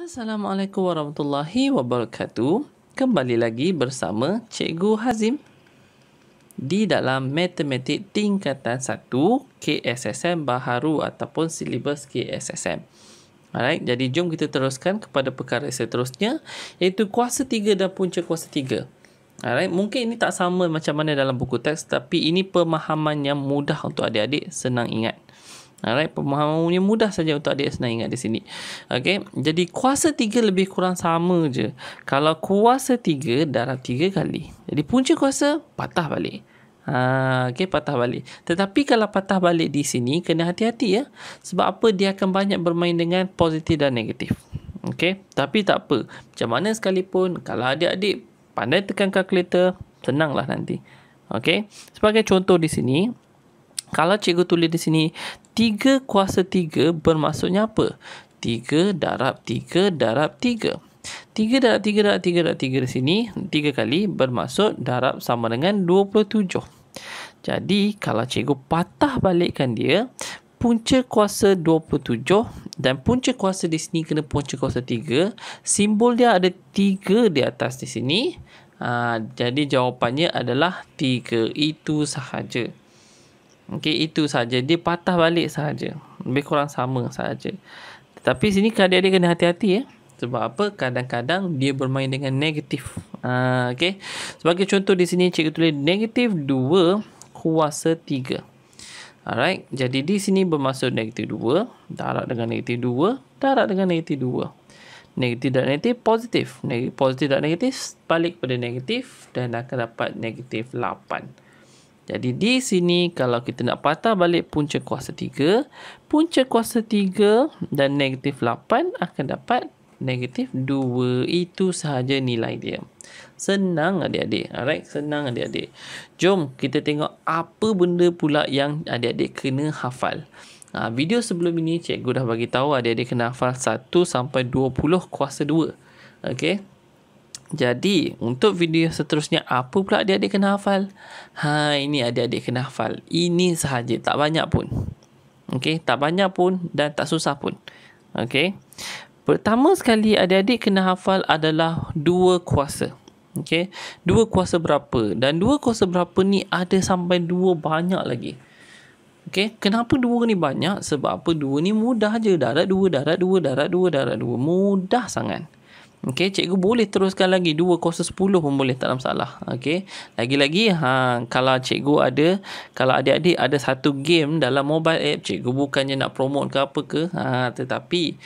Assalamualaikum warahmatullahi wabarakatuh. Kembali lagi bersama Cikgu Hazim di dalam Matematik Tingkatan 1 KSSM Baharu ataupun Silibus KSSM. Alright, jadi jom kita teruskan kepada perkara seterusnya iaitu kuasa 3 dan punca kuasa 3. Alright, mungkin ini tak sama macam mana dalam buku teks tapi ini pemahaman yang mudah untuk adik-adik senang ingat. Alright, pemahamannya mudah saja untuk adik senang ingat di sini. Okay, jadi kuasa tiga lebih kurang sama je. Kalau kuasa tiga, darab tiga kali. Jadi punca kuasa, patah balik. Ha, okay, patah balik. Tetapi kalau patah balik di sini, kena hati-hati ya. Sebab apa, dia akan banyak bermain dengan positif dan negatif. Okay, tapi tak apa. Macam mana sekalipun, kalau adik-adik pandai tekan kalkulator, senanglah nanti. Okay, sebagai contoh di sini, kalau cikgu tulis di sini Tiga kuasa tiga bermaksudnya apa? Tiga darab tiga darab tiga. Tiga darab tiga darab tiga darab tiga di sini tiga kali bermaksud darab sama dengan dua puluh tujuh. Jadi kalau cikgu patah balikkan dia, punca kuasa dua puluh tujuh dan punca kuasa di sini kena punca kuasa tiga. simbol dia ada tiga di atas di sini. Aa, ah, jadi jawapannya adalah tiga itu sahaja. Okey, itu saja. Dia patah balik saja. Lebih kurang sama saja. Tetapi sini kadang-kadang kena hati-hati ya. Sebab apa? Kadang-kadang dia bermain dengan negatif. Uh, okey. Sebagai contoh di sini cikgu tulis negatif 2 kuasa 3. Alright, jadi di sini bermaksud negatif 2, darat dengan negatif 2, darat dengan negatif 2. Negatif dan negatif, positif. Negatif, positif dan negatif, balik kepada negatif dan akan dapat negatif 8. Jadi di sini kalau kita nak patah balik punca kuasa 3, punca kuasa 3 dan negatif 8 akan dapat negatif 2. Itu sahaja nilai dia. Senang adik-adik. Alright, senang adik-adik. Jom kita tengok apa benda pula yang adik-adik kena hafal. Ha, video sebelum ini cikgu dah bagi tahu adik-adik kena hafal 1 sampai 20 kuasa 2. Okay. Jadi, untuk video seterusnya, apa pula adik-adik kena hafal? Ha, ini adik-adik kena hafal. Ini sahaja, tak banyak pun. Okey, tak banyak pun dan tak susah pun. Okey. Pertama sekali adik-adik kena hafal adalah dua kuasa. Okey. Dua kuasa berapa? Dan dua kuasa berapa ni ada sampai dua banyak lagi. Okey, kenapa dua ni banyak? Sebab apa? Dua ni mudah je. Darat dua, darat dua, darat dua, darat dua. Mudah sangat. Okey, cikgu boleh teruskan lagi dua kuasa 10 pun boleh tak ada masalah. Okey. Lagi-lagi ha kalau cikgu ada kalau adik-adik ada satu game dalam mobile app, cikgu bukannya nak promote ke apa ke. Ha tetapi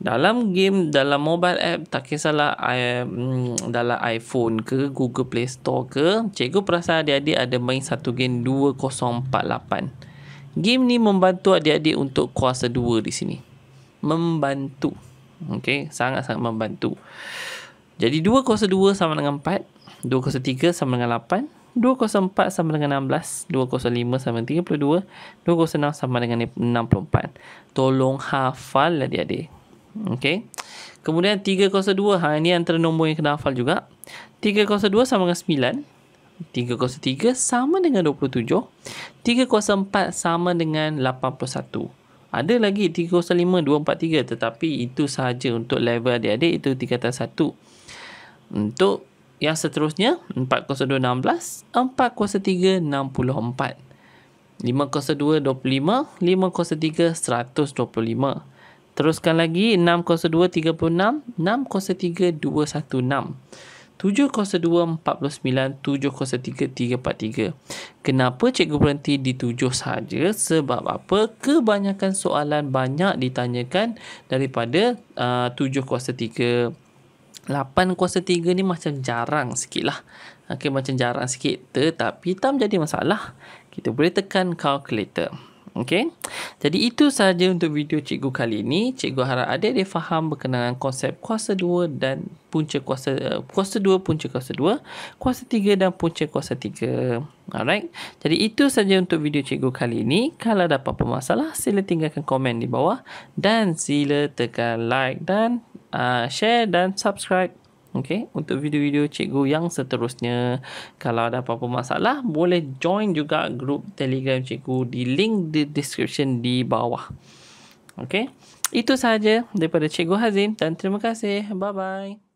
dalam game dalam mobile app tak kisahlah I, mm, dalam iPhone ke Google Play Store ke, cikgu perasa adik-adik ada main satu game 2048. Game ni membantu adik-adik untuk kuasa 2 di sini. Membantu. Okay, sangat-sangat membantu. Jadi 2 kuasa 2 sama dengan 4, 2 kuasa 3 sama dengan 8, 2 kuasa 4 sama dengan 16, 2 kuasa 5 sama dengan 32, 2 kuasa 6 sama dengan 64. Tolong hafal lah dia adik. Okay. Kemudian 3 kuasa 2, ha, ini antara nombor yang kena hafal juga. 3 kuasa 2 sama dengan 9. 3 kuasa 3 sama dengan 27 3 kuasa 4 sama dengan ada lagi 305 tetapi itu sahaja untuk level adik-adik itu tingkatan 1. Untuk yang seterusnya 402-16, 402-64, 502-25, 503-125. Teruskan lagi 602-36, 702-409-743-343. Kenapa cikgu berhenti di 7 saja? Sebab apa? Kebanyakan soalan banyak ditanyakan daripada uh, 703. 8 kuasa 3 ni macam jarang sikit lah. Okay, macam jarang sikit. Tetapi tak menjadi masalah. Kita boleh tekan calculator. Okay. Jadi itu sahaja untuk video cikgu kali ini. Cikgu harap adik-adik faham berkenaan konsep kuasa 2 dan punca kuasa uh, kuasa 2 punca kuasa 2, kuasa 3 dan punca kuasa 3. Alright. Jadi itu sahaja untuk video cikgu kali ini. Kalau ada apa-apa masalah, sila tinggalkan komen di bawah dan sila tekan like dan uh, share dan subscribe. Okay, untuk video-video cikgu yang seterusnya Kalau ada apa-apa masalah Boleh join juga grup telegram cikgu Di link di description di bawah Okay, itu sahaja daripada cikgu Hazim Dan terima kasih, bye-bye